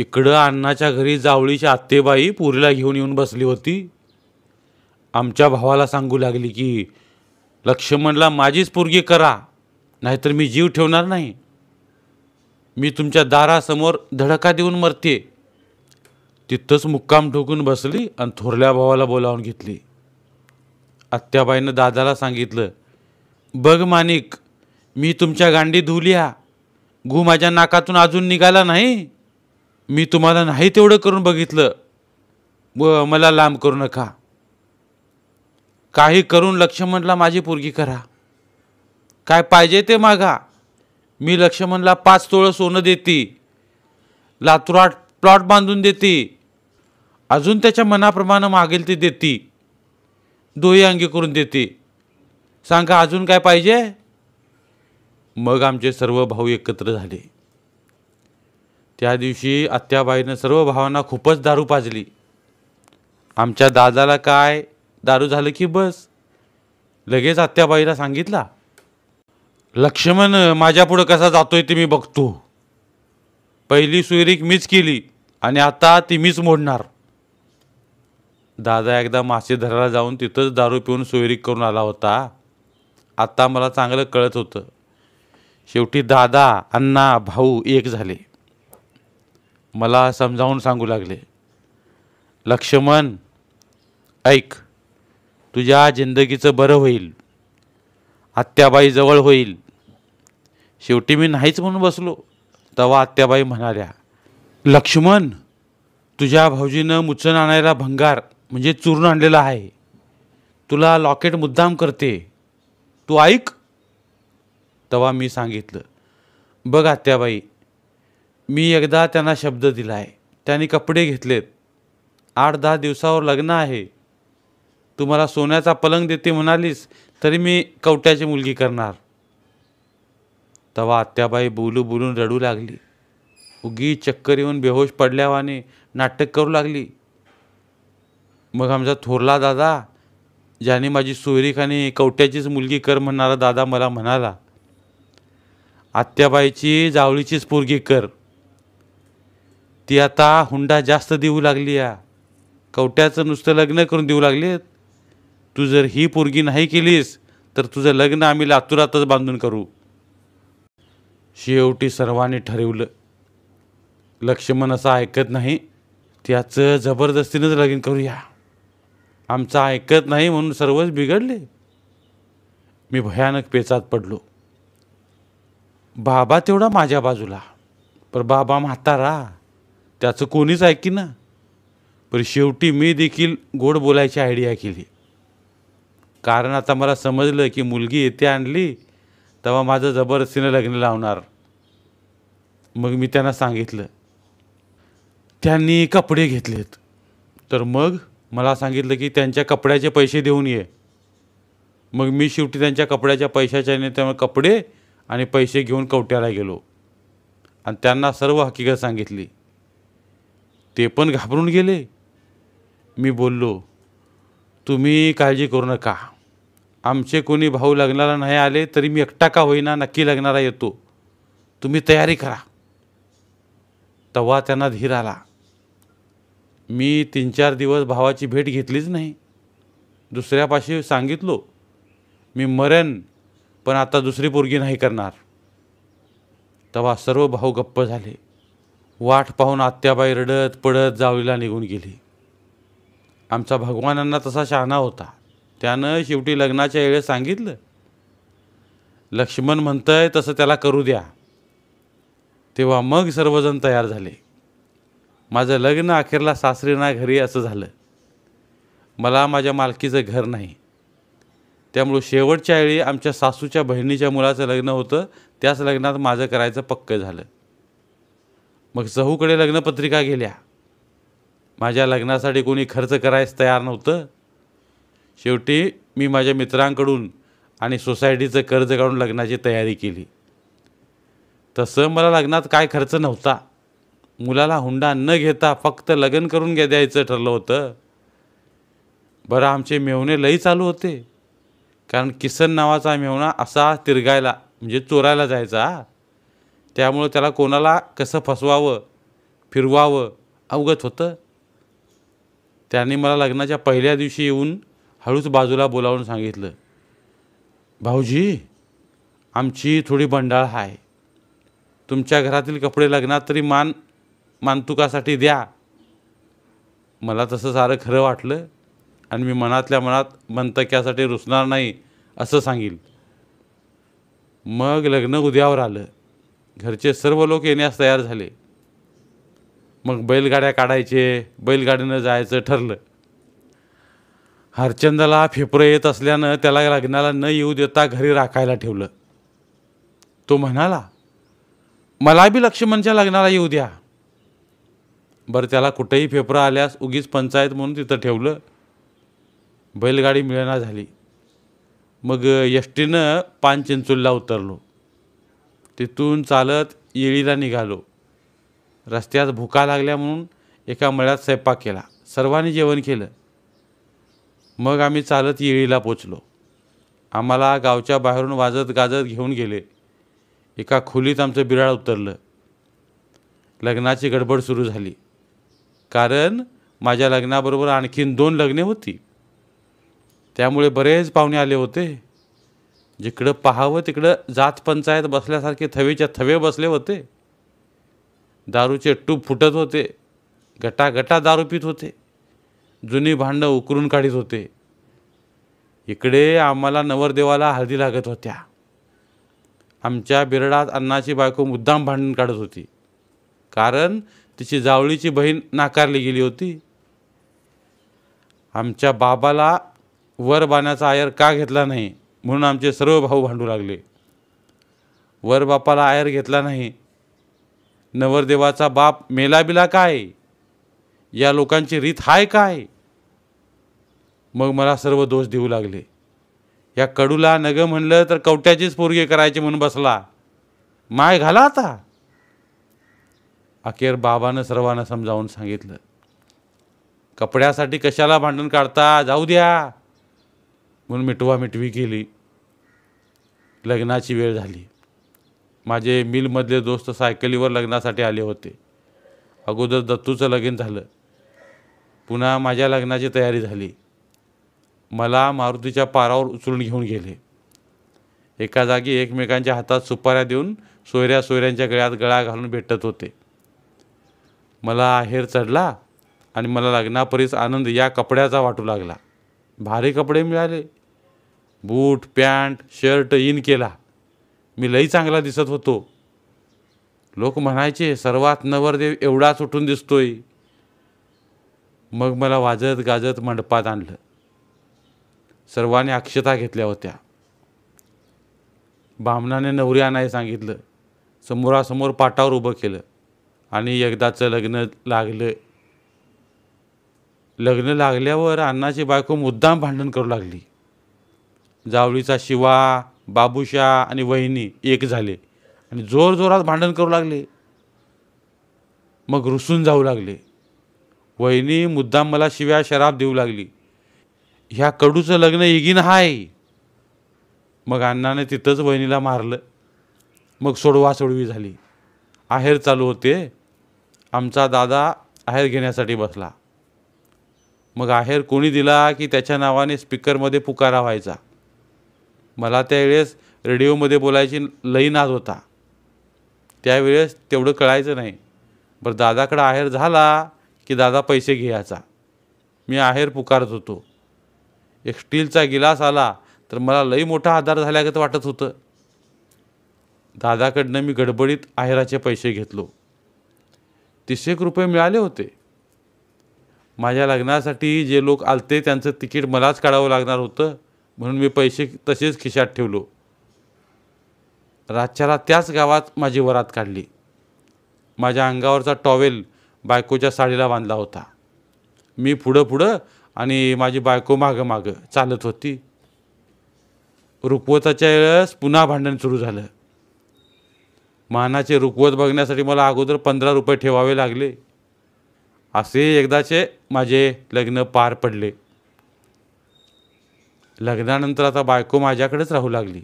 इकडं अण्णाच्या घरी जावळीच्या आत्तेबाई पुरीला घेऊन येऊन बसली होती आमच्या भावाला सांगू लागली की लक्ष्मणला माझीच पोरगी करा नाहीतर मी जीव ठेवणार नाही मी तुमच्या दारासमोर धडका देऊन मरते तिथंच मुक्काम ठोकून बसली आणि थोरल्या भावाला बोलावून घेतली आत्याबाईनं दादाला सांगितलं बघ माणिक मी तुमच्या गांडी धुल्या गु माझ्या नाकातून अजून निघाला नाही मी तुम्हाला नाही तेवढं करून बघितलं व मला लांब करू नका काही करून लक्ष्मणला माझी पोरगी करा काय पाहिजे ते मागा मी लक्ष्मणला पाच तोळं सोनं देते लातुराट प्लॉट बांधून देते अजून त्याच्या मनाप्रमाणे मागेल ते देते दोही अंगी करून देते सांगा अजून काय पाहिजे मग आमचे सर्व भाऊ एकत्र झाले त्या दिवशी आत्याबाईनं सर्व भावांना खूपच दारू पाजली आमच्या दादाला काय दारू झालं की बस लगेच आत्याबाईला सांगितला लक्ष्मण पुढं कसा जातोय ते मी बघतो पहिली सुयरीक मीच केली आणि आता ती मीच मोडणार दादा एकदा मासे धरायला जाऊन तिथंच दारू पिऊन सुयरीक करून आला होता आत्ता मला चांगलं कळत होतं शेवटी दादा अण्णा भाऊ एक झाले मला समजावून सांगू लागले लक्ष्मण ऐक तुझ्या जिंदगीचं बरं होईल आत्याबाई जवळ होईल शेवटी मी नाहीच म्हणून बसलो तेव्हा आत्याबाई म्हणाल्या लक्ष्मण तुझ्या भाऊजीनं मुचन आणायला भंगार म्हणजे चूर्ण आणलेला आहे तुला लॉकेट मुद्दाम करते तू ऐक तेव्हा मी सांगितलं बघ आत्याबाई मी एकदा त्यांना शब्द दिला आहे त्यांनी कपडे घेतलेत आठ दहा दिवसावर लग्न आहे तुम्हाला सोन्याचा पलंग देते म्हणालीस तरी मी कवट्याची मुलगी करणार तेव्हा आत्याबाई बोलू बोलून रडू लागली उगी चक्कर येऊन बेहोश पडल्यावाने नाटक करू लागली मग आमचा थोरला दादा ज्याने माझी सोयरीखानी कवट्याचीच मुलगी कर म्हणणारा दादा मला म्हणाला आत्याबाईची जावळीचीच पोरगी कर ती आता हुंडा जास्त देऊ लागली या कवट्याचं नुसतं लग्न करून देऊ लागले तू जर ही पोरगी नाही केलीस तर तुझं लग्न आम्ही लातुरातच बांधून करू शेवटी सर्वांनी ठरवलं लक्ष्मण असं ऐकत नाही त्याचं जबरदस्तीनंच लग्न करूया आमचं ऐकत नाही म्हणून सर्वच बिघडले मी भयानक पेचात पडलो बाबा तेवढा माझ्या बाजूला पर बाबा म्हातारा त्याचं कोणीच की ना पण शेवटी मी देखील गोड बोलायची आयडिया केली कारण आता मला समजलं की मुलगी येते आणली तेव्हा माझं जबरदस्तीनं लग्न लावणार मग मी त्यांना सांगितलं त्यांनी कपडे घेतलेत तर मग मला सांगितलं की त्यांच्या कपड्याचे पैसे देऊन ये मग मी शेवटी त्यांच्या कपड्याच्या पैशाच्याने त्यामुळे कपडे आणि पैसे घेऊन कवट्याला गेलो आणि त्यांना सर्व हकीकत सांगितली ते पण घाबरून गेले मी बोललो तुम्ही काळजी करू नका आमचे कोणी भाऊ लग्नाला नाही आले तरी मी एकटा का होईना नक्की लग्नाला येतो तुम्ही तयारी करा तेव्हा त्यांना धीर आला मी तीन चार दिवस भावाची भेट घेतलीच नाही दुसऱ्यापाशी सांगितलो मी मरेन पण आता दुसरी पोरगी नाही करणार तेव्हा सर्व भाऊ गप्प झाले वाट पाहून आत्याबाई रडत पडत जावलीला निघून गेली आमचा भगवानांना तसा शहाणा होता त्यानं शेवटी लग्नाच्या वेळेस सांगितलं लक्ष्मण म्हणतंय तसं त्याला करू द्या तेव्हा मग सर्वजण तयार झाले माझं लग्न अखेरला सासरीना घरी असं झालं मला माझ्या मालकीचं घर नाही त्यामुळं शेवटच्या वेळी आमच्या सासूच्या बहिणीच्या मुलाचं लग्न होतं त्याच लग्नात माझं करायचं पक्कं झालं मग सहूकडे लग्नपत्रिका गेल्या माझ्या लग्नासाठी कोणी खर्च करायस तयार नव्हतं शेवटी मी माझ्या मित्रांकडून आणि सोसायटीचं कर्ज काढून लग्नाची तयारी केली तसं मला लग्नात काय खर्च नव्हता मुलाला हुंडा न घेता फक्त लग्न करून घ्या द्यायचं ठरलं होतं बरं आमचे मेवणे लई चालू होते कारण किसन नावाचा मेवणा असा तिरगायला म्हणजे चोरायला जायचा त्यामुळं त्याला कोणाला कसं फसवावं फिरवावं अवगत होतं त्याने मला लग्नाच्या पहिल्या दिवशी येऊन हळूच बाजूला बोलावून सांगितलं भाऊजी आमची थोडी भंडाळ आहे तुमच्या घरातील कपडे लग्नात तरी मान मानतुकासाठी द्या मला तसं सारं खरं वाटलं आणि मी मनातल्या मनात मंतक्यासाठी रुसणार नाही असं सांगील मग लग्न उद्यावर आलं घरचे सर्व लोक येण्यास तयार झाले मग बैलगाड्या काढायचे बैलगाडीनं जायचं ठरलं हरचंदाला फेफरं येत असल्यानं त्याला लग्नाला न येऊ देता घरी राखायला ठेवलं तो म्हणाला मला बी लक्ष्मणच्या लग्नाला येऊ द्या बरं त्याला कुठेही फेफरं आल्यास उगीच पंचायत म्हणून तिथं ठेवलं बैलगाडी मिळणार झाली मग यष्टीनं पानचिंचुलला उतरलो तिथून चालत येळीला निघालो रस्त्यात भुका लागल्या म्हणून एका मळ्यात स्वयंपाक केला सर्वांनी जेवण केलं मग आम्ही चालत येळीला पोचलो आम्हाला गावच्या बाहेरून वाजत गाजत घेऊन गेले एका खोलीत आमचं बिराळ उतरलं लग्नाची गडबड सुरू झाली कारण माझ्या लग्नाबरोबर आणखीन दोन लग्ने होती त्यामुळे बरेच पाहुणे आले होते जिकडं पहावं तिकडं जात पंचायत बसल्यासारखे थवेच्या थवे बसले होते दारूचे टूप फुटत होते गटागटा दारू पित होते जुनी भांडं उकरून काढत होते इकडे आम्हाला नवरदेवाला हळदी लागत होत्या आमच्या बिरडात अन्नाची बायको मुद्दाम भांडण काढत होती कारण तिची जावळीची बहीण नाकारली गेली होती आमच्या बाबाला वर बाण्याचा आयर का घेतला नाही म्हणून आमचे सर्व भाऊ भांडू लागले वर बापाला आयर घेतला नाही नवरदेवाचा बाप मेलाबिला काय या लोकांची रीत हाय काय मग मला सर्व दोष देऊ लागले या कडूला नगं म्हणलं तर कवट्याचीच पोरगे करायचे म्हणून बसला माय घाला आता अखेर बाबानं सर्वांना समजावून सांगितलं कपड्यासाठी कशाला भांडण काढता जाऊ द्या म्हणून मिटवा मिटवी केली लग्नाची वेळ झाली माझे मिलमधले दोस्त सायकलीवर लग्नासाठी आले होते अगोदर दत्तूचं लग्न झालं पुन्हा माझ्या लग्नाची तयारी झाली मला मारुतीच्या पारावर उचलून घेऊन गेले एका जागी एकमेकांच्या हातात सुपाऱ्या देऊन सोयऱ्या सोयऱ्यांच्या गळ्यात गळा घालून भेटत होते मला आहेर चढला आणि मला लग्नापरीस आनंद या कपड्याचा वाटू लागला भारी कपडे मिळाले बूट पॅन्ट शर्ट इन केला मी लई चांगला दिसत होतो लोक म्हणायचे सर्वात नवरदेव एवढाच उठून दिसतोय मग मला वाजत गाजत मंडपात आणलं सर्वांनी अक्षता घेतल्या होत्या बामणाने नवरी आणाय सांगितलं समोरासमोर पाटावर उभं केलं आणि एकदाचं लग्न लागलं लग्न लागल्यावर अण्णाची बायको मुद्दाम भांडण करू लागली जावळीचा शिवा बाबूशा आणि वहिनी एक झाले आणि जोरजोरात भांडण करू लागले मग रुसून जाऊ लागले वहिनी मुद्दाम मला शिव्या शराब देऊ लागली ह्या कडूचं लग्न इगीन हाय मग अण्णाने तिथंच वहिनीला मारलं मग सोडवा सोडवी झाली आहेर चालू होते आमचा दादा आहेर घेण्यासाठी बसला मग आहेर कोणी दिला की त्याच्या नावाने स्पीकरमध्ये पुकारा व्हायचा मला त्यावेळेस रेडिओमध्ये बोलायची लई नाद होता त्यावेळेस तेवढं कळायचं नाही बरं दादाकडं आहेर झाला की दादा पैसे घ्यायचा मी आहेर पुकारत होतो एक स्टीलचा गिलास आला तर मला लई मोठा आधार झाल्यागत वाटत होतं दादाकडनं मी गडबडीत आहेराचे पैसे घेतलो तीसशेक रुपये मिळाले होते माझ्या लग्नासाठी जे लोक आलते त्यांचं तिकीट मलाच काढावं लागणार होतं म्हणून मी पैसे तसेच खिशात ठेवलो रातच्याला त्याच गावात माझी वरात काढली माझ्या अंगावरचा टॉवेल बायकोच्या साडीला बांधला होता मी पुढं पुढं आणि माझी बायको मागं मागं चालत होती रुपवताच्या वेळेस पुन्हा भांडण सुरू झालं मानाचे रुकवत बघण्यासाठी मला अगोदर पंधरा रुपये ठेवावे लागले असे एकदाचे माझे लग्न पार पडले लग्नानंतर आता बायको माझ्याकडेच राहू लागली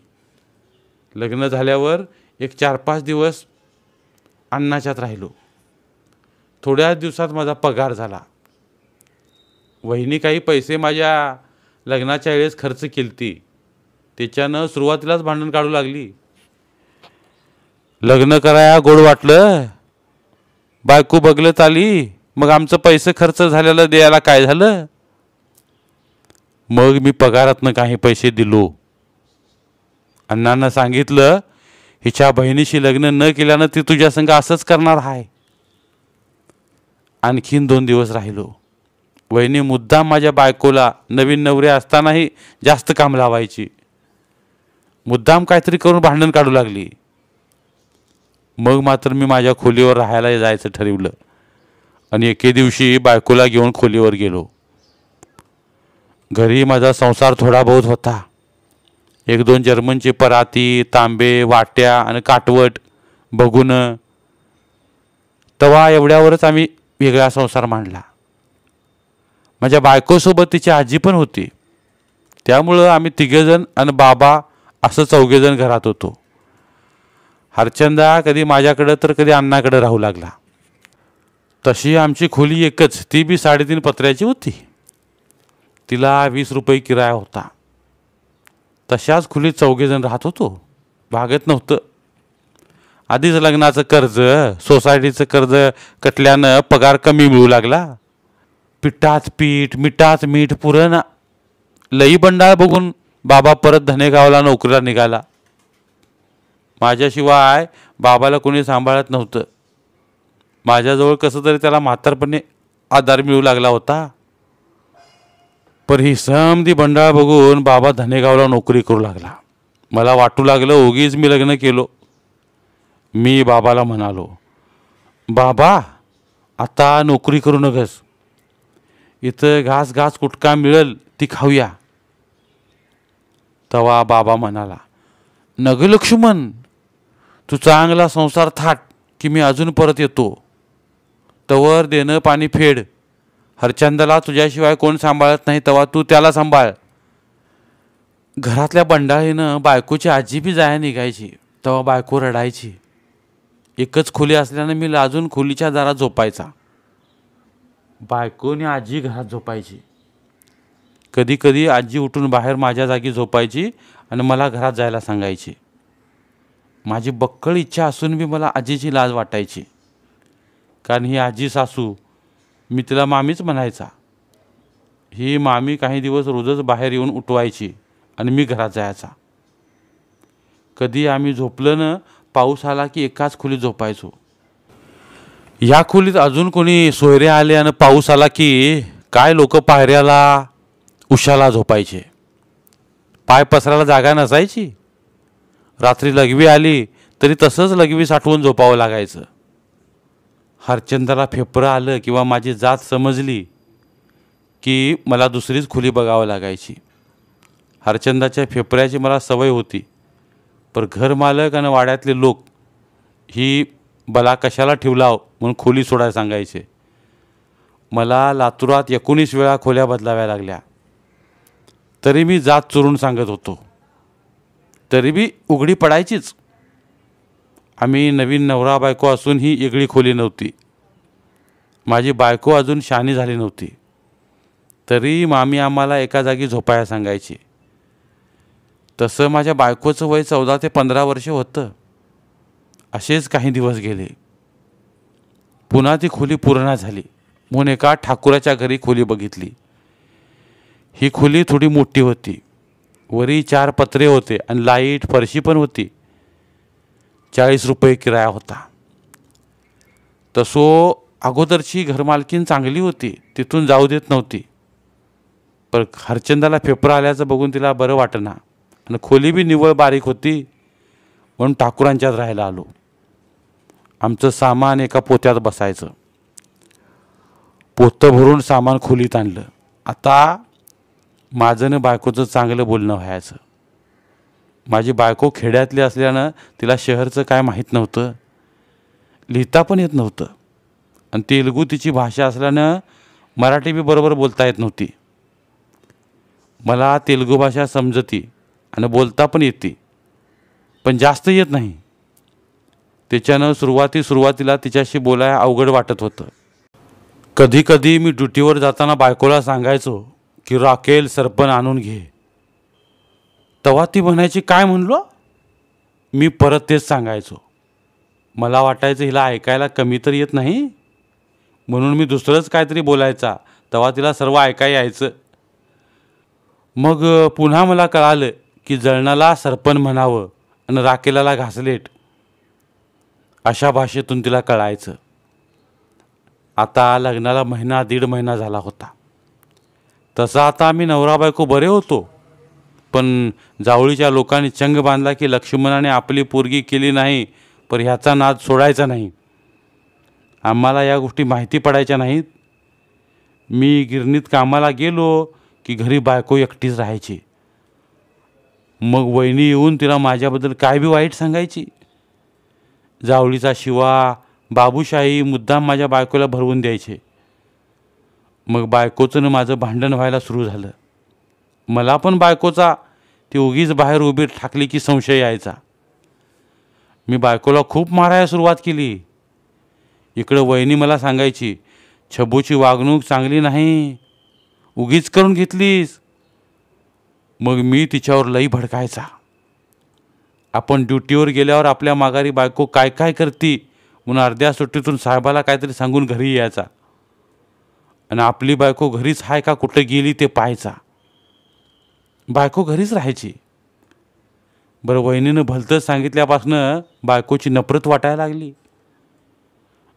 लग्न झाल्यावर एक चार पाच दिवस अन्नाच्यात राहिलो थोड्याच दिवसात माझा पगार झाला वहिनी काही पैसे माझ्या लग्नाच्या वेळेस खर्च केलती त्याच्यानं सुरुवातीलाच भांडण काढू लागली लग्न कराया गोड वाटलं बायको बघलत आली मग आमचं पैसे खर्च झालेलं द्यायला काय झालं मग मी पगारातनं काही पैसे दिलो अण्णांना सांगितलं हिच्या बहिणीशी लग्न न केल्यानं ती तुझ्या संग असंच करणार आहे आणखीन दोन दिवस राहिलो वहिनी मुद्दाम माझ्या बायकोला नवीन नवरे असतानाही जास्त काम लावायची मुद्दाम काहीतरी करून भांडण काढू लागली मग मात्र मी माझ्या खोलीवर राहायला जायचं ठरवलं आणि एके दिवशी बायकोला घेऊन खोलीवर गेलो घरी माझा संसार थोडा बहुत होता एक दोन जर्मनची पराती तांबे वाट्या आणि काटवट बघून तवा एवढ्यावरच आम्ही वेगळा संसार मांडला माझ्या बायकोसोबत तिची आजी पण होती त्यामुळं आम्ही तिघेजण आणि बाबा असं चौघेजण घरात होतो हरचंदा कधी माझ्याकडं तर कधी अण्णाकडं राहू लागला तशी आमची खोली एकच ती बी साडेतीन पत्र्याची होती तिला वीस रुपये किराया होता तशाच खुलीत चौघेजण राहत होतो भागत नव्हतं आधीच लग्नाचं कर्ज सोसायटीचं कर्ज कटल्यानं पगार कमी मिळू लागला पिठाच पीठ मिठाच मीठ पुरण लई बंडाळ बघून बाबा परत धनेगावला नोकरीला निघाला माझ्याशिवाय बाबाला कोणी सांभाळत नव्हतं माझ्याजवळ कसं तरी त्याला म्हातारपणे आधार मिळू लागला होता पर ही समधी बंडाळ बघून बाबा धनेगावला नोकरी करू लागला मला वाटू लागलं उगीच मी लग्न केलो मी बाबाला म्हणालो बाबा आता नोकरी करू नकस इथं घास घास कुटका मिळेल ती खाऊया तवा बाबा म्हणाला नग लक्ष्मण तू चांगला संसार थाट की मी अजून परत येतो तवर देणं पाणी फेड हरचंदला तुझ्याशिवाय कोण सांभाळत नाही तेव्हा तू त्याला सांभाळ घरातल्या बंडाळीनं बायकोची आजी बी जाया निघायची तेव्हा बायको रडायची एकच खोली असल्यानं मी लाजून खोलीच्या दारात झोपायचा बायकोने आजी घरात झोपायची कधी कधी आजी उठून बाहेर माझ्या जागी झोपायची आणि मला घरात जायला सांगायची माझी बक्कळ इच्छा असून बी मला आजीची लाज वाटायची कारण ही आजी सासू मी तिला मामीच म्हणायचा ही मामी काही दिवस रोजच बाहेर येऊन उठवायची आणि मी घरात जायचा कधी आम्ही झोपलं ना पाऊस आला की एकाच खोलीत झोपायचो या खोलीत अजून कोणी सोयरे आले आणि पाऊस आला की काय लोक पायऱ्याला उशाला झोपायचे पाय पसरायला जागा नसायची रात्री लघवी आली तरी तसंच लघवी साठवून झोपावं लागायचं हरचंदाला फेपरं आलं किंवा माझी जात समजली की मला दुसरीच खोली बघावं लागायची हरचंदाच्या फेफऱ्याची मला सवय होती पर घरमालक आणि वाड्यातले लोक ही बला कशाला ठेवला म्हणून खोली सोडायला सांगायचे मला लातुरात एकोणीस वेळा खोल्या बदलाव्या लागल्या तरी मी जात चोरून सांगत होतो तरी मी उघडी पडायचीच आम्ही नवीन नवरा बायको असून ही वेगळी खोली नव्हती माझी बायको अजून शानी झाली नव्हती तरी मामी आम्हाला एका जागी झोपायला सांगायची तसं माझ्या बायकोचं वय चौदा ते पंधरा वर्ष होतं असेच काही दिवस गेले पुन्हा ती खोली पूर्ण झाली म्हणून एका ठाकुराच्या घरी खोली बघितली ही खोली थोडी मोठी होती वरी चार पत्रे होते आणि लाईट फरशी पण होती चाळीस रुपये किराया होता तसो अगोदरची घरमालकीन चांगली होती तिथून जाऊ देत नव्हती पर हरचंदाला पेपर आल्याचं बघून तिला बरं वाटना आणि खोली बी निवळ बारीक होती म्हणून ठाकूरांच्यात राहायला आलो आमचं सामान एका पोत्यात बसायचं पोतं भरून सामान खोलीत आणलं आता माझं आणि बायकोचं चांगलं बोलणं व्हायचं माझी बायको खेड्यातली असल्यानं तिला शहरचं काय माहीत नव्हतं लिहिता पण येत नव्हतं आणि तेलगू तिची भाषा असल्यानं मराठी बी बरोबर बोलता येत नव्हती मला तेलगू भाषा समजती आणि बोलता पण येते पण जास्त येत नाही त्याच्यानं सुरुवाती सुरुवातीला तिच्याशी बोलाय अवघड वाटत होतं कधीकधी मी ड्युटीवर जाताना बायकोला सांगायचो की राकेल सरपण आणून घे तेव्हा ती म्हणायची काय म्हणलो मी परत तेच सांगायचो मला वाटायचं हिला ऐकायला कमी तर येत नाही म्हणून मी दुसरंच काहीतरी बोलायचा तेव्हा तिला सर्व ऐकाय यायचं मग पुन्हा मला कळालं की जळणाला सरपण म्हणावं आणि राकेलाला घासलेट अशा भाषेतून तिला कळायचं आता लग्नाला महिना दीड महिना झाला होता तसा आता आम्ही नवरा बायको बरे होतो पण जावळीच्या लोकांनी चंग बांधला की लक्ष्मणाने आपली पोरगी केली नाही पण ह्याचा नाद सोडायचा नाही आम्हाला या गोष्टी माहिती पडायच्या नाहीत मी गिरणीत कामाला गेलो की घरी बायको एकटीच राहायची मग वहिनी येऊन तिला माझ्याबद्दल काय बी वाईट सांगायची जावळीचा शिवा बाबूशाही मुद्दाम माझ्या बायकोला भरवून द्यायचे मग बायकोचं न माझं भांडण व्हायला सुरू झालं मला पण बायकोचा ती उगीच बाहेर उभी ठाकली की संशय यायचा मी बायकोला खूप मारायला सुरुवात केली इकडं वहिनी मला सांगायची छबूची वागणूक चांगली नाही उगीच करून घेतलीस मग मी तिच्यावर लई भडकायचा आपण ड्युटीवर गेल्यावर आपल्या माघारी बायको काय काय करती म्हणून अर्ध्या सुट्टीतून साहेबाला काहीतरी सांगून घरी यायचा आणि आपली बायको घरीच आहे का कुठं गेली ते पाहायचा बायको घरीच राहायची बरं वहिनीनं भलतंच सांगितल्यापासनं बायकोची नफरत वाटायला लागली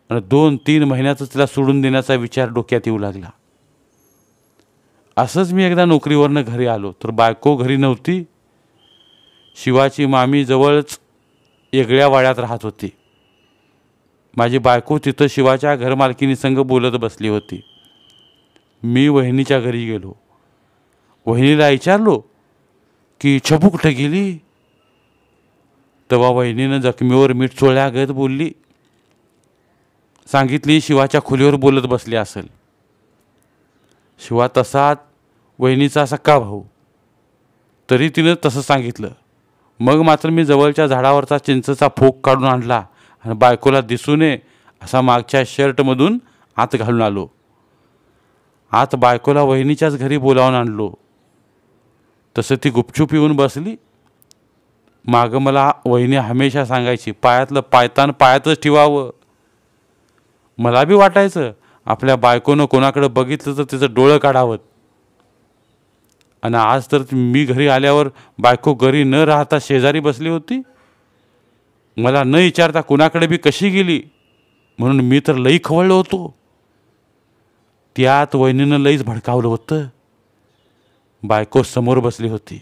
आणि दोन तीन महिन्याचं तिला सोडून देण्याचा विचार डोक्यात येऊ लागला असंच मी एकदा नोकरीवरनं घरी आलो तर बायको घरी नव्हती शिवाची मामी जवळच वेगळ्या वाड्यात राहत होती माझी बायको तिथं शिवाच्या घरमालकीनी संघ बोलत बसली होती मी वहिनीच्या घरी गेलो वहिनीला विचारलो की छबू कुठं गेली तेव्हा वहिनीनं जखमीवर मीठ गत बोलली सांगितली शिवाच्या खोलीवर बोलत बसली असेल शिवा तसाच वहिनीचा सक्का भाऊ तरी तिनं तसं सांगितलं मग मात्र मी जवळच्या झाडावरचा चिंचचा फोक काढून आणला आणि बायकोला दिसू नये असा मागच्या शर्टमधून आत घालून आलो आत बायकोला वहिनीच्याच घरी बोलावून आणलो तसं ती गुपचूप येऊन बसली मागं मला वहिनी हमेशा सांगायची पायातलं पायतान पायातच ठेवावं मला बी वाटायचं आपल्या बायकोनं कोणाकडे बघितलं तर तिचं डोळं काढावं आणि आज तर मी घरी आल्यावर बायको घरी न राहता शेजारी बसली होती मला न विचारता कोणाकडे बी कशी गेली म्हणून मी तर लई खवळलो होतो त्यात वहिनीनं लईच भडकावलं होतं बायको समोर बसली होती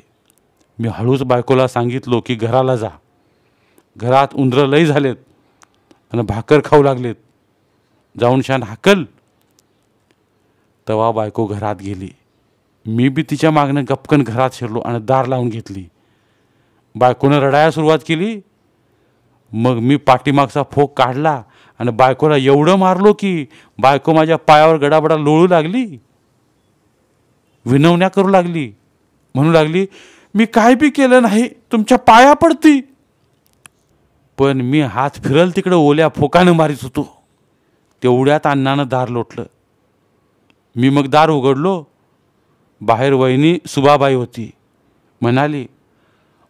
मी हळूच बायकोला सांगितलो की घराला जा घरात उंदरं लय झालेत आणि भाकर खाऊ लागलेत जाऊन शान हाकल तवा बायको घरात गेली मी बी तिच्या मागणं गपकन घरात शिरलो आणि दार लावून घेतली बायकोनं रडायला सुरुवात केली मग मी पाठीमागचा फोक काढला आणि बायकोला एवढं मारलो की बायको माझ्या पायावर गडाबडा लोळू लागली विनवण्या करू लागली म्हणू लागली मी काय बी केलं नाही तुमच्या पाया पडती पण मी हात फिरल तिकडं ओल्या फोकानं मारीत होतो तेवढ्यात अण्णानं दार लोटलं मी मग दार उघडलो बाहेर वहिनी सुभाबाई होती म्हणाली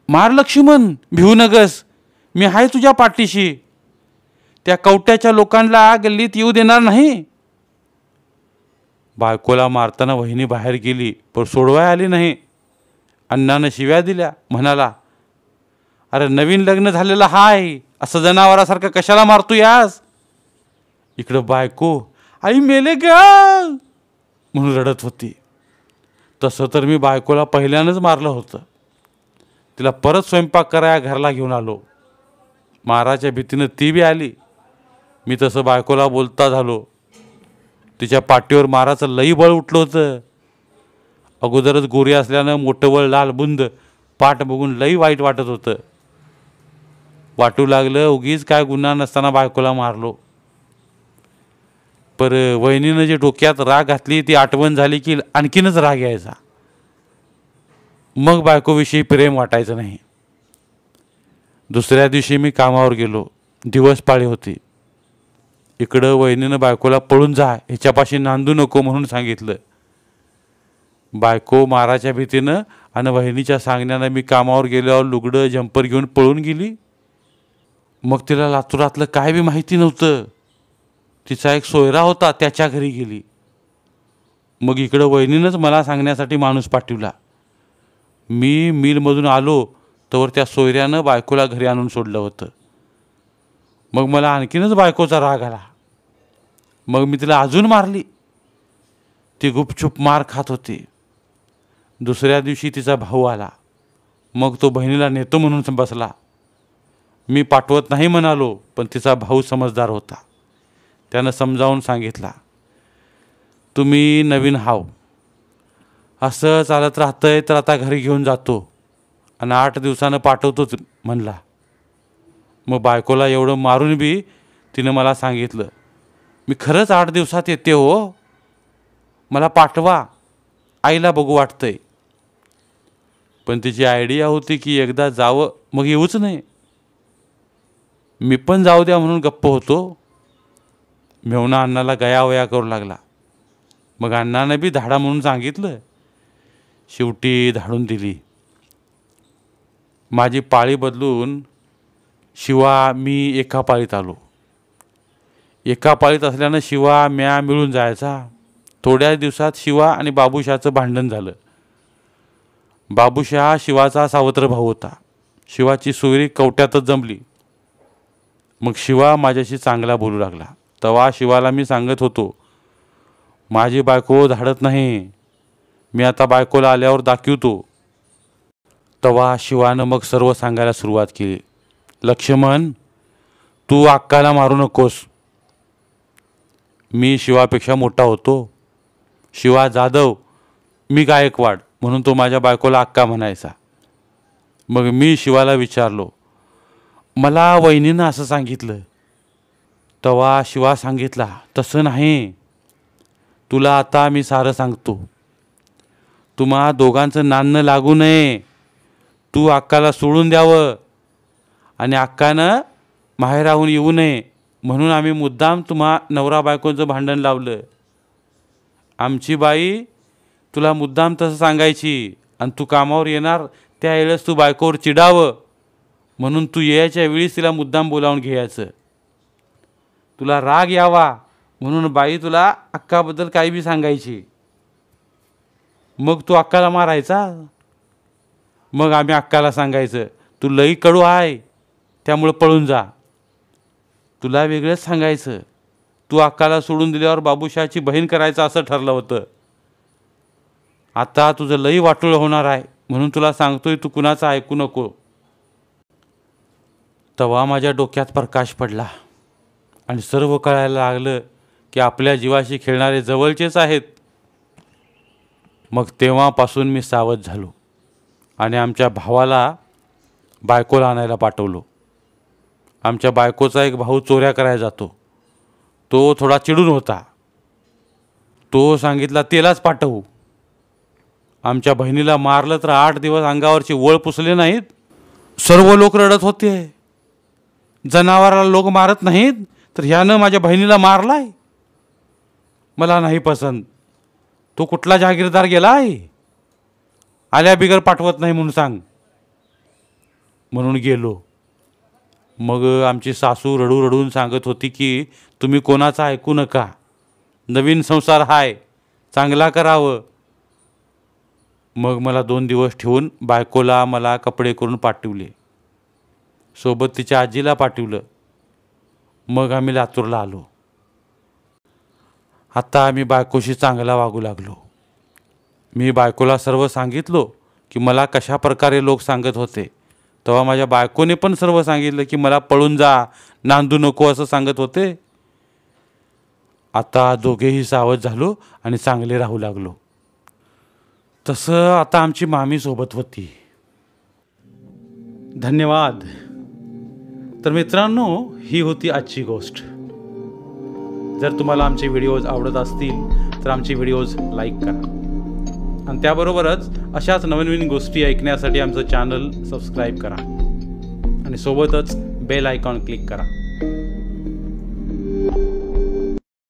मार लक्ष्मण भिऊ नगस मी आहे तुझ्या पाठीशी त्या कवट्याच्या लोकांना गल्लीत येऊ देणार नाही बायकोला मारताना वहिनी बाहेर गेली पण सोडवाय आली नाही अण्णानं शिव्या दिल्या म्हणाला अरे नवीन लग्न झालेला हाय असं जनावरासारखं कशाला मारतो यास इकडं बायको आई मेले ग म्हणून रडत होती तसं तर मी बायकोला पहिल्यानंच मारलं होतं तिला परत स्वयंपाक कराया घरला घेऊन आलो माराच्या भीतीनं ती बी आली मी तसं बायकोला बोलता झालो तिच्या पाठीवर माराचं लई बळ उठलं होतं अगोदरच गोरी असल्यानं मोठं लाल बुंद पाठ बघून लई वाईट वाटत होतं वाटू लागलं उगीच काय गुन्हा नसताना बायकोला मारलो पर वहिनीनं जे डोक्यात राग घातली ती आठवण झाली की आणखीनच राग यायचा मग बायकोविषयी प्रेम वाटायचं नाही दुसऱ्या दिवशी मी कामावर गेलो दिवस पाळी होती इकडं वहिनीनं बायकोला पळून जा ह्याच्यापाशी नांदू नको म्हणून सांगितलं बायको माराच्या भीतीनं आणि वहिनीच्या सांगण्यानं मी कामावर गेल्यावर लुगडं झंपर घेऊन पळून गेली मग तिला लातुरातलं काय बी माहिती नव्हतं तिचा एक सोयरा होता त्याच्या घरी गेली मग इकडं वहिनीनंच मला सांगण्यासाठी माणूस पाठवला मी मिलमधून आलो तर त्या सोयऱ्यानं बायकोला घरी आणून सोडलं होतं मग मला आणखीनच बायकोचा राग आला मग मी तिला अजून मारली ती गुपचूप मार खात होती दुसऱ्या दिवशी तिचा भाऊ आला मग तो बहिणीला नेतो म्हणून बसला मी पाठवत नाही म्हणालो पण तिचा भाऊ समजदार होता त्यानं समजावून सांगितला तुम्ही नवीन हाव असं चालत राहतंय तर आता घरी घेऊन जातो आणि आठ दिवसानं पाठवतोच म्हणला मग बायकोला एवढं मारून बी तिनं मला सांगितलं मी खरंच आठ दिवसात येते हो मला पाठवा आईला बघू वाटतंय पण तिची आयडिया होती की एकदा जावं मग येऊच नाही मी पण जाऊ द्या म्हणून गप्प होतो मेवना अण्णाला गयावया करू लागला मग अण्णानं बी धाडा म्हणून सांगितलं शेवटी धाडून दिली माझी पाळी बदलून शिवा मी एका पाळीत आलो एका पाळीत असल्यानं शिवा म्या मिळून जायचा थोड्या दिवसात शिवा आणि बाबूशाचं भांडण झालं बाबूशा शिवाचा सावत्र भाऊ होता शिवाची सुरी कवट्यातच जमली मग शिवा माझ्याशी चांगला बोलू लागला तवा शिवाला मी सांगत होतो माझी बायको धाडत नाही मी आता बायकोला आल्यावर दाखवतो तवा शिवानं मग सर्व सांगायला सुरुवात केली लक्ष्मण तू अक्काला मारू नकोस मी शिवापेक्षा मोठा होतो शिवा जाधव मी गायकवाड म्हणून तो माझ्या बायकोला अक्का म्हणायचा मग मी शिवाला विचारलो मला वहिनीनं असं सांगितलं तवा शिवा सांगितला तसं नाही तुला आता मी सारं सांगतो तुम्हा दोघांचं नान्न लागू नये तू अक्काला सोडून द्यावं आणि अक्कानं माहेराहून येऊ नये म्हणून आम्ही मुद्दाम तुम्हा नवरा बायकोंचं भांडण लावलं आमची बाई तुला मुद्दाम तसं सांगायची आणि तू कामावर येणार त्यावेळेस तू बायकोवर चिडावं म्हणून तू यायच्या वेळीस तिला मुद्दाम बोलावून घ्यायचं तुला राग यावा म्हणून बाई तुला अक्काबद्दल काही बी सांगायची मग तू अक्काला मारायचा मग आम्ही अक्काला सांगायचं तू लई कडू आहे त्यामुळं पळून जा तुला वेगळंच सांगायचं तू अक्काला सोडून दिल्यावर बाबूशाची बहीण करायचं असं ठरलं होतं आता तुझं लई वाटोळ होणार आहे म्हणून तुला सांगतोय तू कुणाचं ऐकू नको तवा माझ्या डोक्यात प्रकाश पडला आणि सर्व कळायला लागलं की आपल्या जीवाशी खेळणारे जवळचेच आहेत मग तेव्हापासून मी सावध झालो आणि आमच्या भावाला बायकोला आणायला पाठवलो आमच्या बायकोचा एक भाऊ चोऱ्या करायला जातो तो थोडा चिडून होता तो सांगितला तेलाच पाठवू आमच्या बहिणीला मारलं तर आठ दिवस अंगावरची वळ पुसले नाहीत सर्व लोक रडत होते जनावराला लोक मारत नाहीत तर ह्यानं माझ्या बहिणीला मारलाय मला नाही पसंत तो कुठला जागीरदार गेला आहे आल्या बिगर पाठवत नाही म्हणून सांग म्हणून गेलो मग आमची सासू रडू रडून सांगत होती की तुम्ही कोणाचं ऐकू नका नवीन संसार हाय चांगला करावं मग मला दोन दिवस ठेवून बायकोला मला कपडे करून पाठवले सोबत तिच्या आजीला पाठवलं मग आम्ही लातूरला आलो आता आम्ही बायकोशी चांगला वागू लागलो मी बायकोला सर्व सांगितलो की मला कशा प्रकारे लोक सांगत होते तेव्हा माझ्या बायकोने पण सर्व सांगितलं की मला पळून जा नांदू नको असं सांगत होते आता दोघेही सावध झालो आणि चांगले राहू लागलो तसं आता आमची मामी सोबत होती धन्यवाद तर मित्रांनो ही होती आजची गोष्ट जर तुम्हाला आमचे व्हिडिओज आवडत असतील तर आमचे व्हिडिओज लाईक करा आणि त्याबरोबरच अशाच नवीन नवीन गोष्टी ऐकण्यासाठी आमचं चॅनल सबस्क्राईब करा आणि सोबतच बेल आयकॉन क्लिक करा